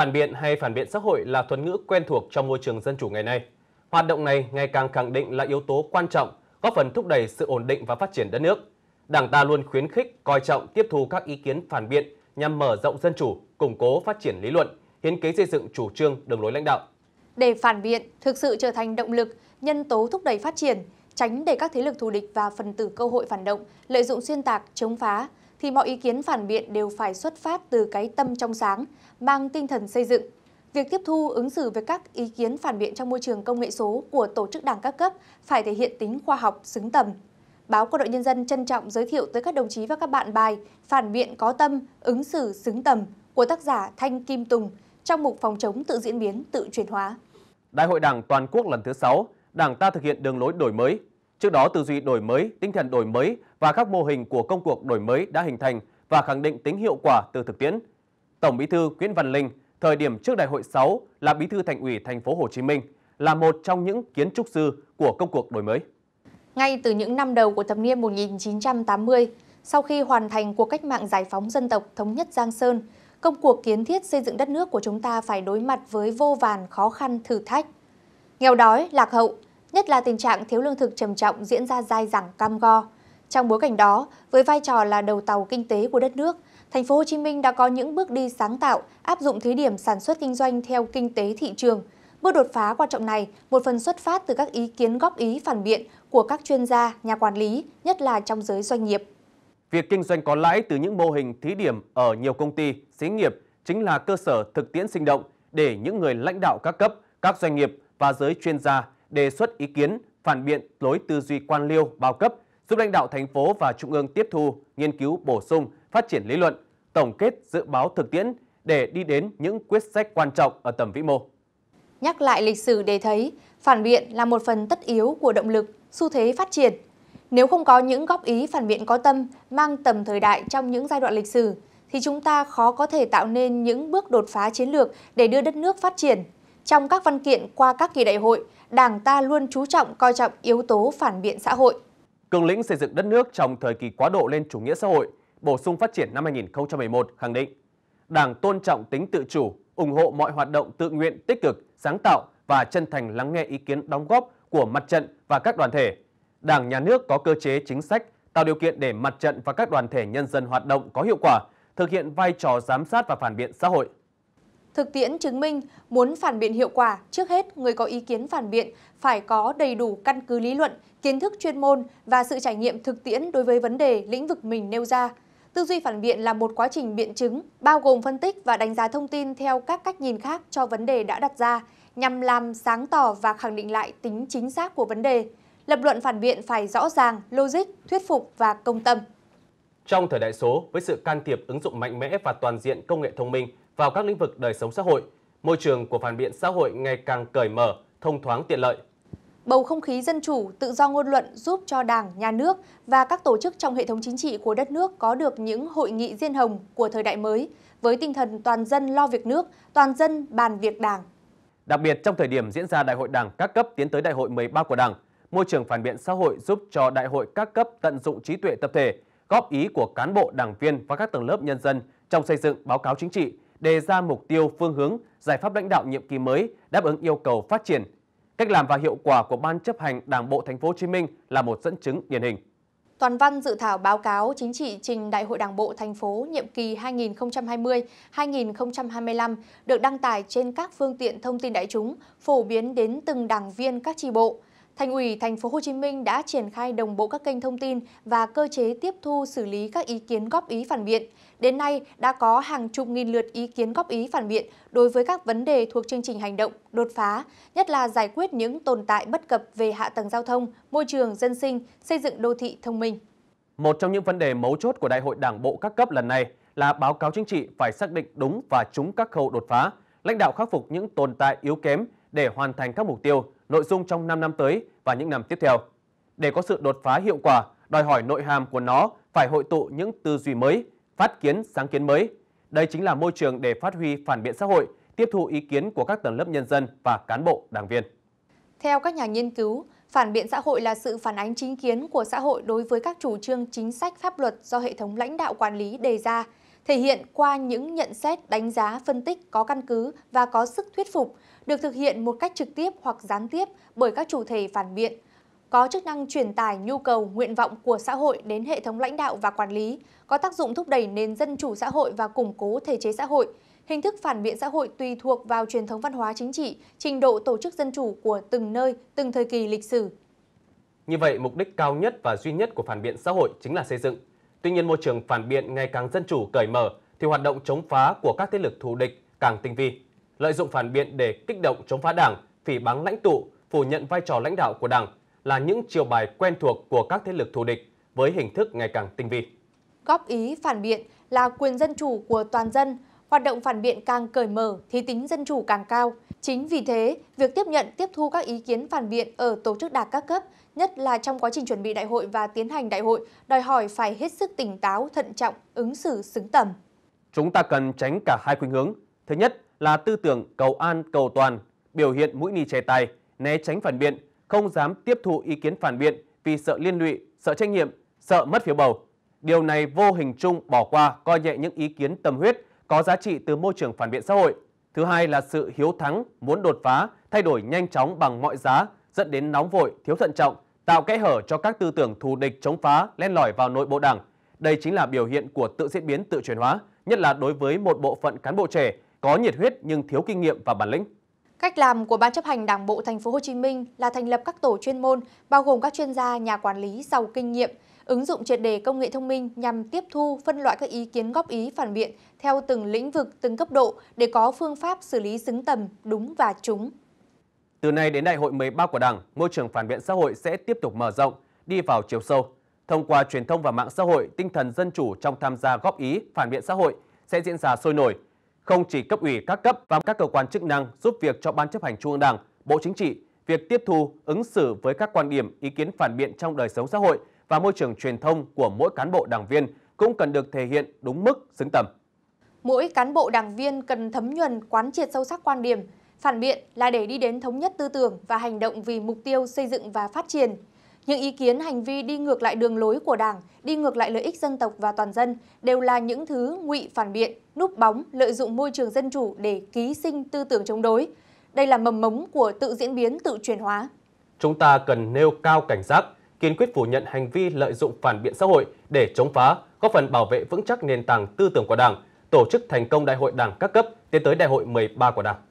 Phản biện hay phản biện xã hội là thuật ngữ quen thuộc trong môi trường dân chủ ngày nay. Hoạt động này ngày càng khẳng định là yếu tố quan trọng, góp phần thúc đẩy sự ổn định và phát triển đất nước. Đảng ta luôn khuyến khích, coi trọng, tiếp thu các ý kiến phản biện nhằm mở rộng dân chủ, củng cố phát triển lý luận, hiến kế xây dựng chủ trương, đường lối lãnh đạo. Để phản biện thực sự trở thành động lực, nhân tố thúc đẩy phát triển, tránh để các thế lực thù địch và phần tử cơ hội phản động lợi dụng xuyên tạc, chống phá, thì mọi ý kiến phản biện đều phải xuất phát từ cái tâm trong sáng, mang tinh thần xây dựng. Việc tiếp thu ứng xử với các ý kiến phản biện trong môi trường công nghệ số của tổ chức đảng các cấp phải thể hiện tính khoa học xứng tầm. Báo Quân đội Nhân dân trân trọng giới thiệu tới các đồng chí và các bạn bài Phản biện có tâm, ứng xử xứng tầm của tác giả Thanh Kim Tùng trong mục phòng chống tự diễn biến, tự chuyển hóa. Đại hội Đảng toàn quốc lần thứ 6, Đảng ta thực hiện đường lối đổi mới, Trước đó, tư duy đổi mới, tinh thần đổi mới và các mô hình của công cuộc đổi mới đã hình thành và khẳng định tính hiệu quả từ thực tiễn. Tổng Bí thư Nguyễn Văn Linh, thời điểm trước Đại hội 6 là Bí thư Thành ủy Thành phố Hồ Chí Minh, là một trong những kiến trúc sư của công cuộc đổi mới. Ngay từ những năm đầu của thập niên 1980, sau khi hoàn thành cuộc cách mạng giải phóng dân tộc thống nhất Giang Sơn, công cuộc kiến thiết xây dựng đất nước của chúng ta phải đối mặt với vô vàn khó khăn thử thách. Nghèo đói, lạc hậu, nhất là tình trạng thiếu lương thực trầm trọng diễn ra dai dẳng cam go. Trong bối cảnh đó, với vai trò là đầu tàu kinh tế của đất nước, thành phố Hồ Chí Minh đã có những bước đi sáng tạo, áp dụng thí điểm sản xuất kinh doanh theo kinh tế thị trường. Bước đột phá quan trọng này một phần xuất phát từ các ý kiến góp ý phản biện của các chuyên gia, nhà quản lý, nhất là trong giới doanh nghiệp. Việc kinh doanh có lãi từ những mô hình thí điểm ở nhiều công ty, xí nghiệp chính là cơ sở thực tiễn sinh động để những người lãnh đạo các cấp, các doanh nghiệp và giới chuyên gia đề xuất ý kiến, phản biện lối tư duy quan liêu bao cấp, giúp lãnh đạo thành phố và trung ương tiếp thu, nghiên cứu bổ sung, phát triển lý luận, tổng kết dự báo thực tiễn để đi đến những quyết sách quan trọng ở tầm vĩ mô. Nhắc lại lịch sử để thấy, phản biện là một phần tất yếu của động lực, xu thế phát triển. Nếu không có những góp ý phản biện có tâm, mang tầm thời đại trong những giai đoạn lịch sử, thì chúng ta khó có thể tạo nên những bước đột phá chiến lược để đưa đất nước phát triển. Trong các văn kiện qua các kỳ đại hội, Đảng ta luôn chú trọng coi trọng yếu tố phản biện xã hội. cường lĩnh xây dựng đất nước trong thời kỳ quá độ lên chủ nghĩa xã hội, bổ sung phát triển năm 2011 khẳng định Đảng tôn trọng tính tự chủ, ủng hộ mọi hoạt động tự nguyện tích cực, sáng tạo và chân thành lắng nghe ý kiến đóng góp của mặt trận và các đoàn thể. Đảng nhà nước có cơ chế chính sách tạo điều kiện để mặt trận và các đoàn thể nhân dân hoạt động có hiệu quả, thực hiện vai trò giám sát và phản biện xã hội. Thực tiễn chứng minh, muốn phản biện hiệu quả, trước hết người có ý kiến phản biện phải có đầy đủ căn cứ lý luận, kiến thức chuyên môn và sự trải nghiệm thực tiễn đối với vấn đề lĩnh vực mình nêu ra. Tư duy phản biện là một quá trình biện chứng, bao gồm phân tích và đánh giá thông tin theo các cách nhìn khác cho vấn đề đã đặt ra, nhằm làm sáng tỏ và khẳng định lại tính chính xác của vấn đề. Lập luận phản biện phải rõ ràng, logic, thuyết phục và công tâm. Trong thời đại số, với sự can thiệp ứng dụng mạnh mẽ và toàn diện công nghệ thông minh, vào các lĩnh vực đời sống xã hội, môi trường của phản biện xã hội ngày càng cởi mở, thông thoáng tiện lợi. Bầu không khí dân chủ, tự do ngôn luận giúp cho Đảng, Nhà nước và các tổ chức trong hệ thống chính trị của đất nước có được những hội nghị riêng hồng của thời đại mới, với tinh thần toàn dân lo việc nước, toàn dân bàn việc Đảng. Đặc biệt trong thời điểm diễn ra Đại hội Đảng các cấp tiến tới Đại hội 13 của Đảng, môi trường phản biện xã hội giúp cho Đại hội các cấp tận dụng trí tuệ tập thể, góp ý của cán bộ, đảng viên và các tầng lớp nhân dân trong xây dựng báo cáo chính trị, đề ra mục tiêu, phương hướng, giải pháp lãnh đạo nhiệm kỳ mới đáp ứng yêu cầu phát triển. Cách làm và hiệu quả của Ban chấp hành Đảng bộ Thành phố Hồ Chí Minh là một dẫn chứng điển hình. Toàn văn dự thảo báo cáo chính trị trình Đại hội Đảng bộ thành phố nhiệm kỳ 2020-2025 được đăng tải trên các phương tiện thông tin đại chúng, phổ biến đến từng đảng viên các tri bộ. Thành ủy Thành phố Hồ Chí Minh đã triển khai đồng bộ các kênh thông tin và cơ chế tiếp thu xử lý các ý kiến góp ý phản biện. Đến nay đã có hàng chục nghìn lượt ý kiến góp ý phản biện đối với các vấn đề thuộc chương trình hành động đột phá, nhất là giải quyết những tồn tại bất cập về hạ tầng giao thông, môi trường dân sinh, xây dựng đô thị thông minh. Một trong những vấn đề mấu chốt của Đại hội Đảng bộ các cấp lần này là báo cáo chính trị phải xác định đúng và trúng các khâu đột phá, lãnh đạo khắc phục những tồn tại yếu kém để hoàn thành các mục tiêu nội dung trong 5 năm tới và những năm tiếp theo. Để có sự đột phá hiệu quả, đòi hỏi nội hàm của nó phải hội tụ những tư duy mới, phát kiến sáng kiến mới. Đây chính là môi trường để phát huy phản biện xã hội, tiếp thu ý kiến của các tầng lớp nhân dân và cán bộ, đảng viên. Theo các nhà nghiên cứu, phản biện xã hội là sự phản ánh chính kiến của xã hội đối với các chủ trương chính sách pháp luật do hệ thống lãnh đạo quản lý đề ra, thể hiện qua những nhận xét, đánh giá, phân tích có căn cứ và có sức thuyết phục được thực hiện một cách trực tiếp hoặc gián tiếp bởi các chủ thể phản biện, có chức năng truyền tải nhu cầu, nguyện vọng của xã hội đến hệ thống lãnh đạo và quản lý, có tác dụng thúc đẩy nền dân chủ xã hội và củng cố thể chế xã hội. Hình thức phản biện xã hội tùy thuộc vào truyền thống văn hóa chính trị, trình độ tổ chức dân chủ của từng nơi, từng thời kỳ lịch sử. Như vậy, mục đích cao nhất và duy nhất của phản biện xã hội chính là xây dựng. Tuy nhiên, môi trường phản biện ngày càng dân chủ cởi mở thì hoạt động chống phá của các thế lực thù địch càng tinh vi lợi dụng phản biện để kích động chống phá Đảng, phỉ báng lãnh tụ, phủ nhận vai trò lãnh đạo của Đảng là những chiều bài quen thuộc của các thế lực thù địch với hình thức ngày càng tinh vi. Góp ý phản biện là quyền dân chủ của toàn dân, hoạt động phản biện càng cởi mở thì tính dân chủ càng cao. Chính vì thế, việc tiếp nhận, tiếp thu các ý kiến phản biện ở tổ chức đảng các cấp, nhất là trong quá trình chuẩn bị đại hội và tiến hành đại hội, đòi hỏi phải hết sức tỉnh táo, thận trọng, ứng xử xứng tầm. Chúng ta cần tránh cả hai khuynh hướng. Thứ nhất, là tư tưởng cầu an cầu toàn, biểu hiện mũi ni che tay, né tránh phản biện, không dám tiếp thu ý kiến phản biện vì sợ liên lụy, sợ trách nhiệm, sợ mất phiếu bầu. Điều này vô hình chung bỏ qua coi nhẹ những ý kiến tâm huyết có giá trị từ môi trường phản biện xã hội. Thứ hai là sự hiếu thắng, muốn đột phá, thay đổi nhanh chóng bằng mọi giá, dẫn đến nóng vội, thiếu thận trọng, tạo kẽ hở cho các tư tưởng thù địch chống phá len lỏi vào nội bộ Đảng. Đây chính là biểu hiện của tự diễn biến tự chuyển hóa, nhất là đối với một bộ phận cán bộ trẻ có nhiệt huyết nhưng thiếu kinh nghiệm và bản lĩnh. Cách làm của Ban chấp hành Đảng bộ Thành phố Hồ Chí Minh là thành lập các tổ chuyên môn bao gồm các chuyên gia, nhà quản lý giàu kinh nghiệm, ứng dụng triệt đề công nghệ thông minh nhằm tiếp thu, phân loại các ý kiến góp ý phản biện theo từng lĩnh vực, từng cấp độ để có phương pháp xử lý xứng tầm, đúng và trúng. Từ nay đến đại hội 13 của Đảng, môi trường phản biện xã hội sẽ tiếp tục mở rộng, đi vào chiều sâu. Thông qua truyền thông và mạng xã hội, tinh thần dân chủ trong tham gia góp ý, phản biện xã hội sẽ diễn ra sôi nổi, không chỉ cấp ủy các cấp và các cơ quan chức năng giúp việc cho Ban chấp hành Trung ương Đảng, Bộ Chính trị, việc tiếp thu, ứng xử với các quan điểm, ý kiến phản biện trong đời sống xã hội và môi trường truyền thông của mỗi cán bộ đảng viên cũng cần được thể hiện đúng mức, xứng tầm. Mỗi cán bộ đảng viên cần thấm nhuần quán triệt sâu sắc quan điểm, phản biện là để đi đến thống nhất tư tưởng và hành động vì mục tiêu xây dựng và phát triển những ý kiến hành vi đi ngược lại đường lối của Đảng, đi ngược lại lợi ích dân tộc và toàn dân đều là những thứ ngụy phản biện, núp bóng, lợi dụng môi trường dân chủ để ký sinh tư tưởng chống đối. Đây là mầm mống của tự diễn biến, tự chuyển hóa. Chúng ta cần nêu cao cảnh giác, kiên quyết phủ nhận hành vi lợi dụng phản biện xã hội để chống phá, góp phần bảo vệ vững chắc nền tảng tư tưởng của Đảng, tổ chức thành công đại hội Đảng các cấp tiến tới đại hội 13 của Đảng.